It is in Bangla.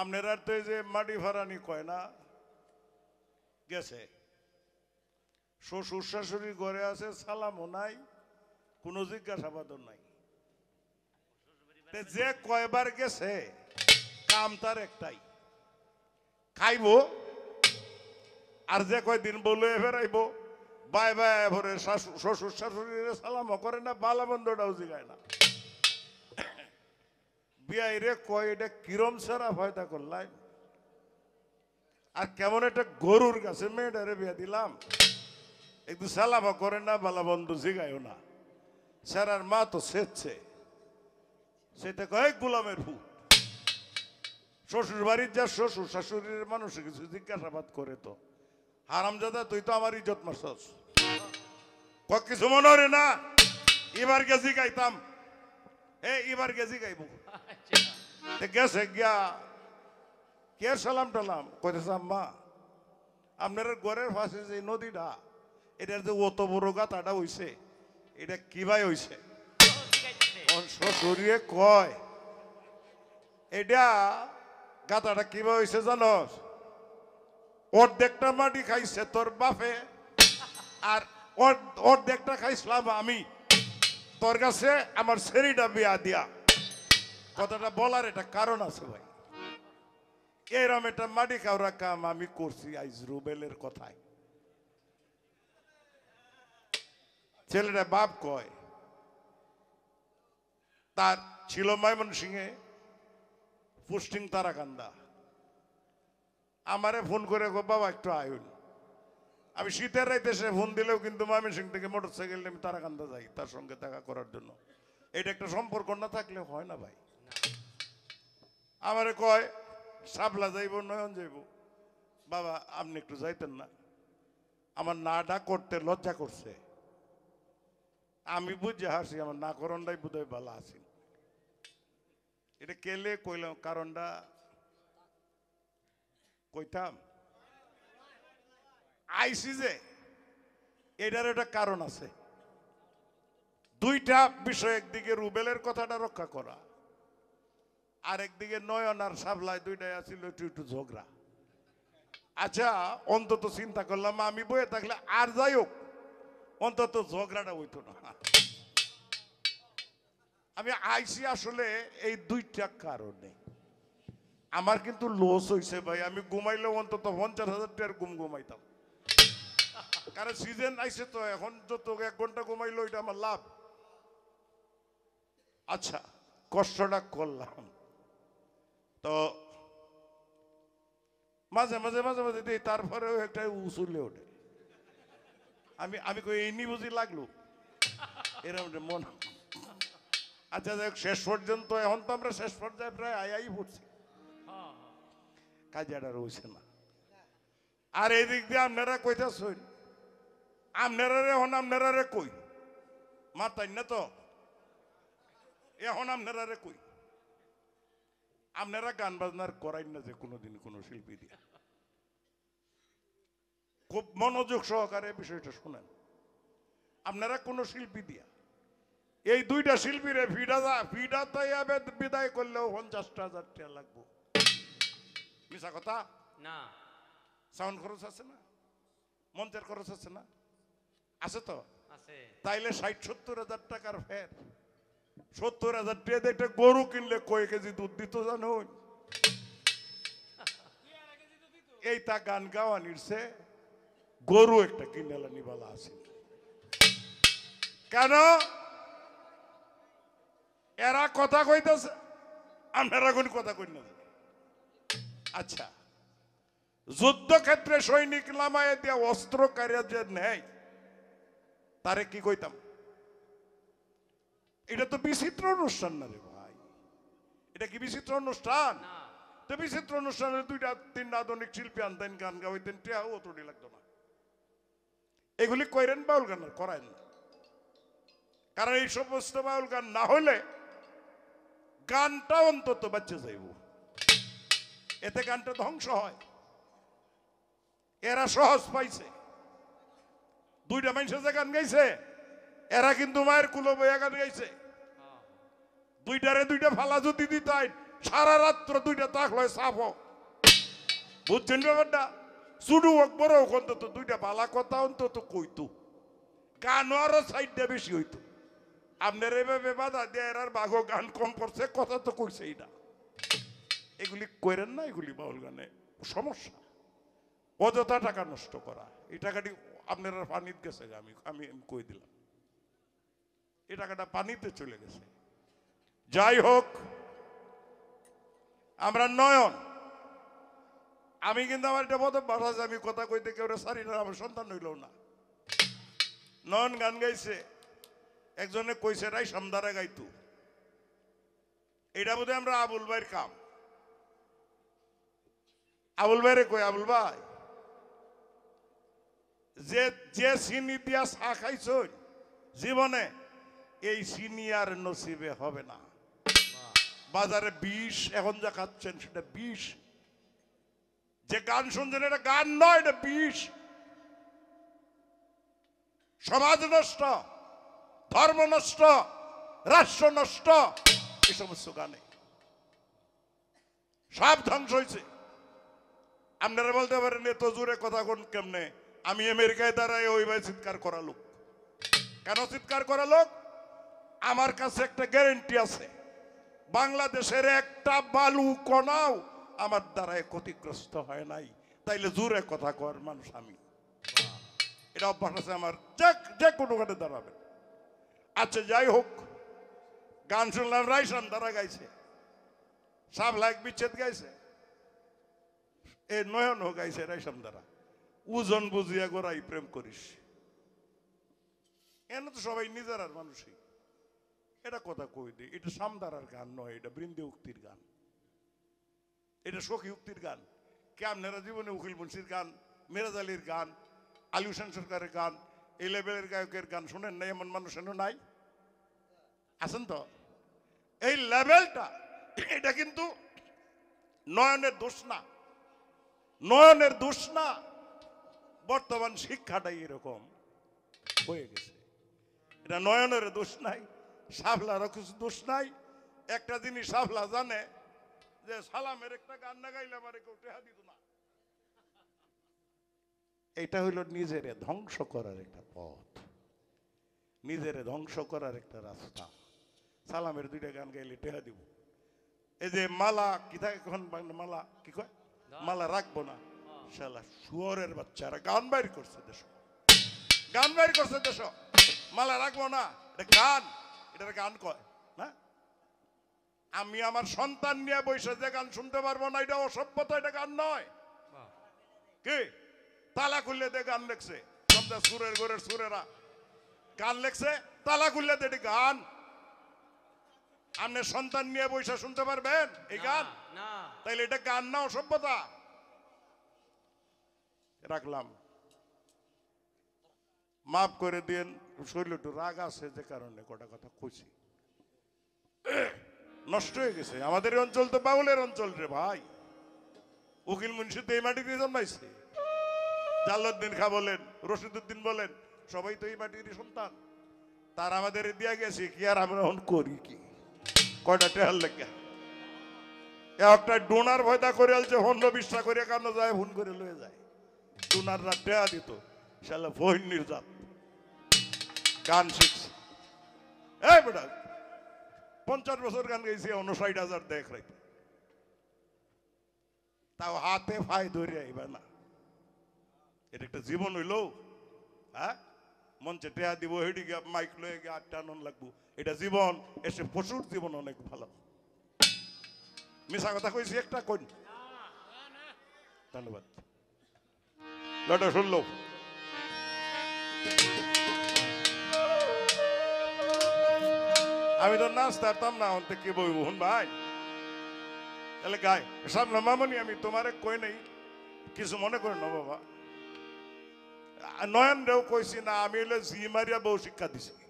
আপনারা তো এই যে মাটি ভাড়ানি কয় না গেছে শ্বশুর শাশুড়ি ঘরে আছে সালামও নাই কোনো জিজ্ঞাসাবাদও নাই যে কয়বার গেছে কাম তার একটাই খাইব আর যে কয়দিন বলে ফেরাইব বাই বাই ভরে শ্বশুর শাশুড়ি সালামও করে না বালা বন্ধটাও জিগায় না বিয়াই রে কয় এটা কিরম সারা ফায়দা করলাই আর কেমন একটা গরুর কাছে মেয়েটা রে বিয়া দিলাম একটু সালাফা করে না বালা বন্ধু জিগায়ও না স্যারার মা তো সেচ্ছে সেটা কয়েক গুলামের ফু শ্বশুর বাড়ির যা শ্বশুর শাশুড়ির মানুষ কিছু জিজ্ঞাসাবাদ করে তো হারামজাদা তুই তো আমার ইজত মারছস কিছু মনে হরে না এবার গেছি গাইতাম এ এবার গেছি গাইব গেছে গিয়া কে সালাম টালাম কইতেছে আম্মা আপনার গড়ের পাশে যে নদীটা এটার যে অত বড় তাটা হইছে এটা কিভাই হইছে শ্বশুরিয়ে কয় এটা গাতাটা কিভাবে হয়েছে জানস অর্ধেকটা মাটি খাইছে তোর বাপে আর অর্ধেকটা খাইছিলাম আমি তোর কাছে আমার ছেড়িটা বিয়া দিয়া কথাটা বলার এটা কারণ আছে ভাই এরম এটা মাটি কাউরা কাম আমি করছি আইজ রুবেলের কথায় ছেলেটা বাপ কয় তার ছিল সিংহে পুষ্টিং তারাকান্দা আমারে ফোন করে গো বাবা একটু আয়ুল আমি শীতের রাইতে সে ফোন দিলেও কিন্তু সিং থেকে মোটর নিয়ে আমি তারাকান্দা যাই তার সঙ্গে দেখা করার জন্য এটা একটা সম্পর্ক না থাকলে হয় না ভাই আমারে কয় সাবলা যাইব নয়ন যাইব বাবা আপনি একটু যাইতেন না আমার নাটা করতে লজ্জা করছে আমি বুঝে হাসি আমার না করণটাই বোধ হয় ভালো হাসি এটা কেলে কইলাম কারণটা কইতাম আইসি যে এটার একটা কারণ আছে দুইটা বিষয় একদিকে রুবেলের কথাটা রক্ষা করা আরেকদিকে নয়ন আর সাবলায় দুইটাই আছিল একটু একটু ঝগড়া আচ্ছা অন্তত চিন্তা করলাম আমি বয়ে থাকলে আর যাই হোক অন্তত ঝগড়াটা হইতো না আমি আইসি আসলে এই দুইটা কারণে আমার কিন্তু লস হয়েছে ভাই আমি ঘুমাইলে অন্তত পঞ্চাশ হাজার টাকার ঘুম ঘুমাইতাম কারণ সিজন আইসে তো এখন যত এক ঘন্টা ঘুমাইলো এটা আমার লাভ আচ্ছা কষ্টটা করলাম তো মাঝে মাঝে মাঝে মাঝে দিই তারপরেও একটা উসুলে ওঠে আমি আমি কই এমনি বুঝি লাগলো এরকম মন আচ্ছা যাই শেষ পর্যন্ত এখন তো আমরা শেষ পর্যায়ে প্রায় আয়াই পড়ছি কাজিয়াটা রয়েছে না আর এদিক দিয়ে আপনারা কইতেছেন আপনারা রে এখন আপনারা রে কই মাতাই না তো এখন আপনারা রে কই আপনারা গান বাজনার করাই না যে কোনোদিন কোনো শিল্পী দিয়ে খুব মনোযোগ সহকারে বিষয়টা শোনেন আপনারা কোন শিল্পী দিয়া এই দুইটা শিল্পীরে ফিডা ফিডা তাই বিদায় করলেও পঞ্চাশটা হাজার টাকা লাগবো মিশা কথা না সাউন্ড খরচ আছে না মঞ্চের খরচ আছে না আছে তো তাইলে ষাট সত্তর হাজার টাকার ফের সত্তর হাজার টাকা একটা গরু কিনলে কয় কেজি দুধ দিত জানো এই তা গান গাওয়া নিচ্ছে গরু একটা কিনে নিবালা আছে কেন এরা কথা কইতেছে আমরা কোন কথা কই না আচ্ছা যুদ্ধক্ষেত্রে সৈনিক লামায় দিয়া অস্ত্র কারিয়া যে নেয় তারে কি কইতাম এটা তো বিচিত্র অনুষ্ঠান না রে ভাই এটা কি বিচিত্র অনুষ্ঠান তো বিচিত্র অনুষ্ঠানে দুইটা তিনটা আধুনিক শিল্পী আনতেন গান গাইতেন টিয়াও অত লাগতো না এগুলি কইরেন বাউল গান করায় না কারণ এই সমস্ত বাউল গান না হলে গানটা অন্তত বাচ্চা যাইব এতে গানটা ধ্বংস হয় এরা সহজ পাইছে দুইটা মানুষের যে গান গাইছে এরা কিন্তু মায়ের কুলো বইয়া গান গাইছে দুইটারে দুইটা ফালা যদি দিত সারা রাত্র দুইটা তাক লয় সাফ হোক বুঝছেন ব্যাপারটা চুডু হোক বড় হোক অন্তত দুইটা ভালা কথা অন্তত কইতো গান আরো সাইডটা বেশি হইতো আপনার এভাবে বাধা দেয় আর বাঘ গান কম করছে কথা তো কইছে এটা এগুলি করেন না এগুলি বাউল গানে সমস্যা অযথা টাকা নষ্ট করা এই টাকাটি আপনারা ফানিত গেছে আমি আমি কই দিলাম এই টাকাটা পানিতে চলে গেছে যাই হোক আমরা নয়ন আমি কিন্তু আমার এটা প্রথম ভাষা আমি কথা কইতে কেউ সারি না আমার সন্তান হইল না নয়ন গান গাইছে একজনে কইছে রাই সামদারা গাইতু এটা বোধহয় আমরা আবুল ভাইয়ের কাম আবুল ভাইরে কই আবুল ভাই যে যে ইতিহাস দিয়া চা খাইছ জীবনে এই সিনিয়র নসিবে হবে না বাজারে বিষ এখন যা খাচ্ছেন সেটা বিষ যে গান শুনছেন এটা গান নয় এটা বিষ সমাজ নষ্ট ধর্ম নষ্ট রাষ্ট্র নষ্ট এই সমস্ত গানে সব ধ্বংস হয়েছে আপনারা বলতে পারেন এত জোরে কথা কোন কেমনে আমি আমেরিকায় দাঁড়ায় ওইভাবে চিৎকার করা লোক কেন চিৎকার করা লোক আমার কাছে একটা গ্যারেন্টি আছে বাংলাদেশের একটা বালু কণাও আমার দ্বারায় ক্ষতিগ্রস্ত হয় নাই তাইলে জোরে কথা কর মানুষ আমি এটা অভ্যাস আছে আমার যে যে কোনো ঘাটে দাঁড়াবে আচ্ছা যাই হোক গান শুনলাম রাইসান দ্বারা গাইছে সাব লাইক বিচ্ছেদ গাইছে এ নয়ন হোক গাইছে রাইসান দ্বারা উজন বুঝিয়া গোড়াই প্রেম করিস এনে তো সবাই নিজেরার মানুষই এটা কথা কই দি এটা সামদারার গান নয় এটা বৃন্দে উক্তির গান এটা সখী উক্তির গান কে নেরা জীবনে উকিল মুন্সির গান মেরাজ আলীর গান আলু হুসেন সরকারের গান এই লেভেলের গায়কের গান শোনেন না এমন মানুষ নাই আছেন তো এই লেভেলটা এটা কিন্তু নয়নের দোষ না নয়নের দোষ না বর্তমান শিক্ষাটাই এরকম হয়ে গেছে এটা নয়নের দোষ নাই সাবলারও কিছু দোষ নাই একটা জিনিস সাবলা জানে যে সালামের একটা গান না গাইলে আমার কেউ টেহা দিত না এটা হইল নিজেরে ধ্বংস করার একটা পথ নিজেরে ধ্বংস করার একটা রাস্তা সালামের দুইটা গান গাইলে টেহা দিব এই যে মালা কি থাকে এখন মালা কি কয় মালা রাখবো না শালা শুয়রের বাচ্চারা গান বাইর করছে দেশ গান বাইর করছে দেশ মালা রাখবো না এটা গান এটা গান কয় না আমি আমার সন্তান নিয়ে বসে যে গান শুনতে পারবো না এটা অসভ্যতা এটা গান নয় কি তালা খুললে দে গান লেখছে সবটা সুরের ঘরের সুরেরা গান লেখছে তালা খুললে দে গান আপনি সন্তান নিয়ে বৈশা শুনতে পারবেন এই গান তাইলে এটা গান না অসভ্যতা রাখলাম মাফ করে দিন শরীর একটু রাগ আছে যে কারণে কটা কথা খুশি নষ্ট হয়ে গেছে আমাদের অঞ্চল তো বাউলের অঞ্চল রে ভাই উকিল মুন্সি তো এই মাটিতে জন্মাইছে জাল্লাদ্দিন খা বলেন রশিদুদ্দিন বলেন সবাই তো এই মাটির সন্তান তার আমাদের দিয়া গেছে কি আর আমরা এখন করি কি কয়টা টেহার লেগে একটা ডোনার ভয়তা করে আলছে হন্ড বিশ্বাস করে কান্না যায় ফোন করে লয়ে যায় ডোনাররা টেহা দিত শালা ফোন নির্যাত গান শিখছি এই বেটা পঞ্চাশ বছর গান গাইছি ষাট হাজার দেখ রে তাও হাতে ফাই ধরে আইবে না এটা একটা জীবন হইল হ্যাঁ মঞ্চে টেয়া দিব হেডি গিয়া মাইক লয়ে গিয়ে আটটা আনন্দ লাগবো এটা জীবন এসে প্রচুর জীবন অনেক ভালো মিশা কথা কইছি একটা কই ধন্যবাদ লটা শুনলো আমি তো নাচ তারতাম না অন্তে কি বই হুন ভাই তাহলে গাই সব নমামনি আমি তোমারে কই নাই কিছু মনে করে নবাবা নয়ন রেও কইছি না আমি হলে জি মারিয়া বউ শিক্ষা দিছি